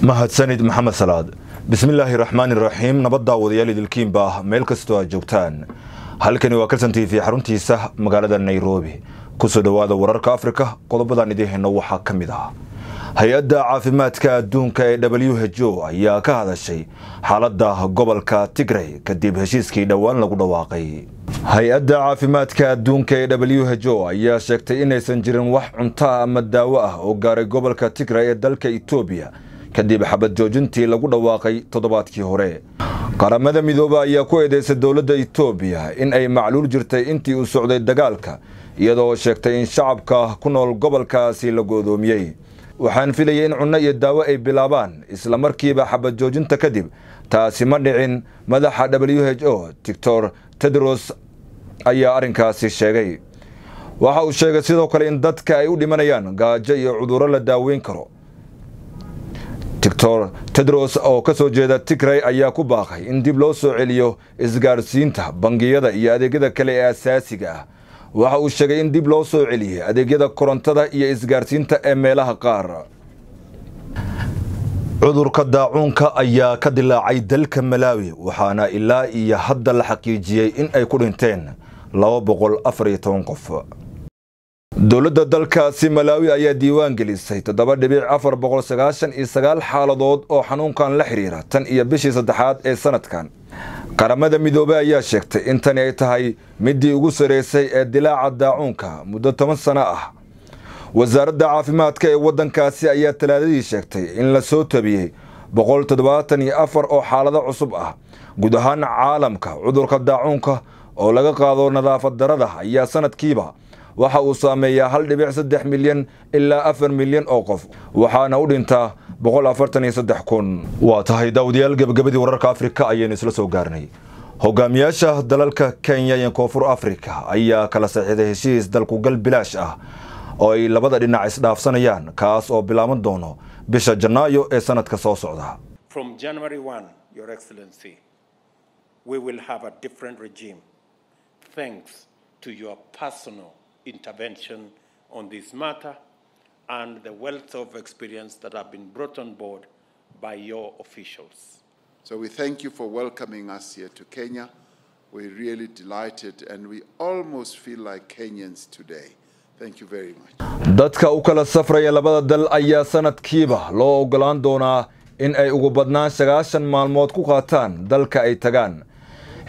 mahadsanid maxamed salaad bismillaahi raxmaani raxiim nabaddaa wadayaal idilkiinba ah meel kastoo aad joogtaan halkani waa kalsan t v xaruntiisa magaalada nairobi kusoo dhowaada wararka afrika qodobadaan idiin hayno waxaa ka mid ah hay-adda caafimaadka adduunka ee w h o ayaa ka hadashay xaaladda gobolka tigray kadib heshiiskii dhowaan lagu dhawaaqay hay-adda caafimaadka adduunka ee w h o ayaa sheegtay inaysan jirin wax cuntoa ama daawo ah oo gaaray gobolka tigray ee dalka etoobiya kadib xabad joojintii lagu dhawaaqay toddobaadkii hore qaramada midooba ayaa ku eedeysa dowladda etoobiya in ay macluul jirtay intii uu socday dagaalka iyadoo sheegtay in shacabka ku nool gobolkaasi la goodoomiyey waxaan filayay in cunno iyo daawo ay bilaabaan isla markiiba xabad joojinta kadib taasi ma dhicin madaxa w h o doctor tedros ayaa arrinkaasi sheegay waxa uu sheegay sidoo kale in dadka ay u dhimanayaan gaajo iyo cudurro la daaweyn karo doctor tedros oo ka soo jeeda tigray ayaa ku baaqay in dib loo soo celiyo isgaadhsiinta bangiyada iyo adeegyada kale ee asaasiga ah waxa uu sheegay in dib loo soo celiyey adeegyada korontada iyo isgaadhsiinta ee meelaha qaar cudurka daacuunka ayaa ka dilaacay dalka malaawi waxaana ilaa iyo hadda la xaqiijiyey in ay ku dhinteen laba boqol afar iyo toban qof dowladda dalkaasi malaawi ayaa diiwaan gelisay toddoba dhibic afar boqol sagaashan iyo sagaal xaaladood oo xanuunkan la xidhiira tan iyo bishii saddexaad ee sanadkan qaramada midoobey ayaa sheegtay intani ay tahay middii ugu sarreysay ee dilaaca daacuunka muddo toban sano ah wasaaradda caafimaadka ee waddankaasi ayaa talaadadii sheegtay in la soo tabiyey boqol toddobaatan iyo afar oo xaalado cusub ah guud ahaan caalamka cudurka daacuunka oo laga qaado nadaafad darada ayaa sanadkiiba waxa uu saameeyaa hal dhibic saddex milyan ilaa afar milyan oo qof waxaana u dhintaa boqol afartan iyo saddex kun waa tahay daawadayaal gebagabadii wararka afrika ayaynu isla soo gaarnay hogaamiyaasha dalalka kenya iyo koonfur afrika ayaa kala saxiixday heshiis dalkugal bilaash ah oo ay labada dhinac isdhaafsanayaan kaas oo bilaaban doono bisha janaayo ee sannadka soo socda to your personal intervention on this matter and the wealth of experience that have been brought on board by your officials. So we thank you for welcoming us here to Kenya. We're really delighted and we almost feel like Kenyans today. Thank you very much. Dadka u kala safraya labada dal ayaa sanadkiiba loo ogolaan doonaa in ay ugu badnaan maalmood ku qaataan dalka ay tagaan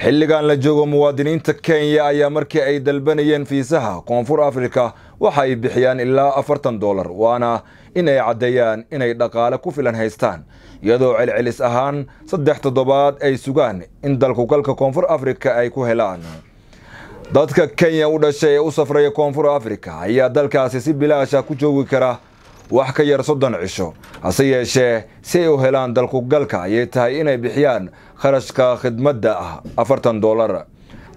xilligan la joogo muwaadiniinta kenya ayaa markii ay dalbanayeen fiisaha koonfur afrika waxa ay bixiyaan ilaa afartan dollar waana inay caddeeyaan inay dhaqaale ku filan haystaan iyadoo celcelis ahaan saddex toddobaad ay sugaan in dalkugalka koonfur afrika ay ku helaan dadka kenya u dhashay ee u safraya koonfur afrika ayaa dalkaasi si bilaasha ku joogi kara wax ka yar soddon cisho hase yeeshee si ay u helaan dalkugalka ayay tahay inay bixiyaan kharashka khidmadda ah afartan dollar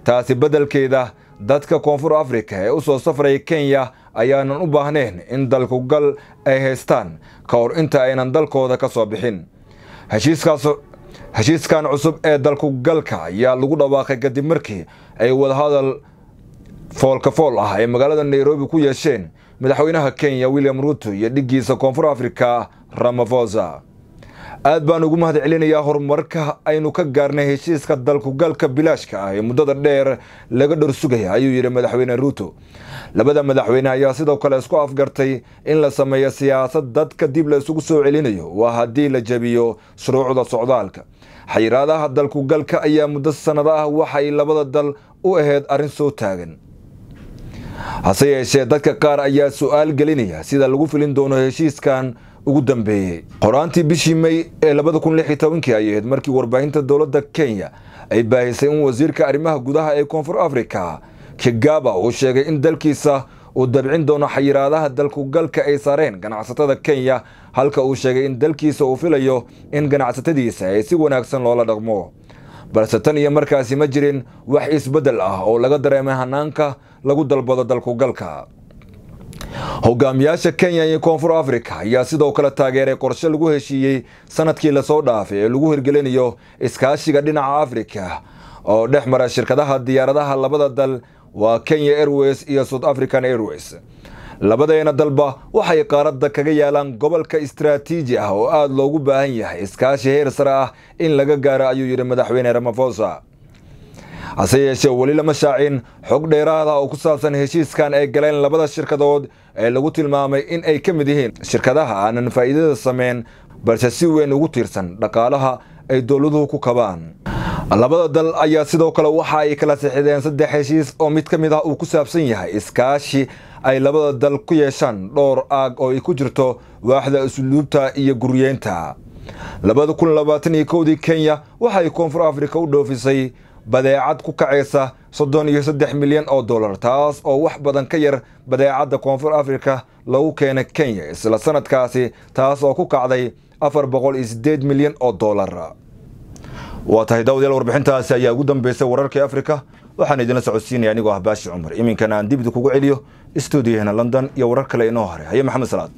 taasi beddelkeeda dadka koonfur afrika ee u soo safraya kenya ayaanan u baahneyn in dalkugal ay haystaan ka hor inta aynan dalkooda ka soo bixin heshiiskan cusub ee dalkugalka ayaa lagu dhawaaqay kadib markii ay wadahadal foolka fool ah ay magaalada nairobi ku yeesheen madaxweynaha kenya william ruto iyo dhiggiisa koonfur africa ramafosa aad baan ugu mahad celinayaa horumarka aynu ka gaarnay heshiiska dalkugalka bilaashka ah ee muddada dheer laga dhorsugaya ayuu yidhi madaxweyne ruto labada madaxweyne ayaa sidoo kale isku afgartay in la sameeyo siyaasad dadka dib la isugu soo celinayo waa haddii la jebiyo shuruucda socdaalka xayiraadaha dalkugalka ayaa muddo sannado ah waxay labada dal u ahayd arrin soo taagan hase yeeshee dadka qaar ayaa su'aal gelinaya sida lagu filin doono heshiiskan ugu dambeeyey qoraantii bishii may ee labada kun lix kii ay ahayd markii warbaahinta dowladda kenya ay baahisay in wasiirka arrimaha gudaha ee koonfur afrika kigaba uu sheegay in dalkiisa uu dabcin doono xayiraadaha dalkugalka ay sareen ganacsatada kenya halka uu sheegay in dalkiisa uu filayo in ganacsatadiisa ay si wanaagsan loola dhaqmo balse tan iyo markaasi ma jirin wax isbeddel ah oo laga dareemay hanaanka lagu dalbado dalkugalka hogaamiyaasha kenya iyo koonfur afrika ayaa sidoo kale taageeray qorshe lagu heshiiyey sannadkii lasoo dhaafay ee lagu hirgelinayo iskaashiga dhinaca afrika oo dhex mara shirkadaha diyaaradaha labada dal waa kenya airways iyo south african airways labadeena dalba waxay qaaradda kaga yaalaan gobolka istaraatiiji ah oo aada loogu baahan yahay iskaashi heer sare ah in laga gaaro ayuu yidhi madaxweyne ramafosa hase yeeshee weli lama shaacin xog dheeraad oo ku saabsan heshiiskan ay galeen labada shirkadood ee lagu tilmaamay in ay ka mid yihiin shirkadaha aanan faa'iidada sameyn balse si weyn ugu tiirsan dhaqaalaha ay dowladuhu ku kabaan labada dal ayaa sidoo kale waxa ay kala sixideen saddex heshiis oo mid ka mid ah uu ku saabsan yahay iskaashi ay labada dal ku yeeshaan dhowr aag oo ay ku jirto waaxda usluubta iyo guryeynta labada kun labaatan iyo kowdii kenya waxay koonfur afrika u dhoofisay badeecad ku kacaysa soddon iyo saddex milyan oo dollar taas oo wax badan ka yar badeecadda koonfur afrika lagu keenay kenya isla sanadkaasi taas oo ku kacday afar boqol iyo siddeed milyan oo dollar waa tahay daawadayaal warbixintaasi ayaa ugu dambeysay wararkii afrika waxaan idinla socodsiinaya anigoo ah baashi cumar iminkana aan dibdi kugu celiyo stuudiyahena london iyo warar kale inoo haray haye maxamed salaad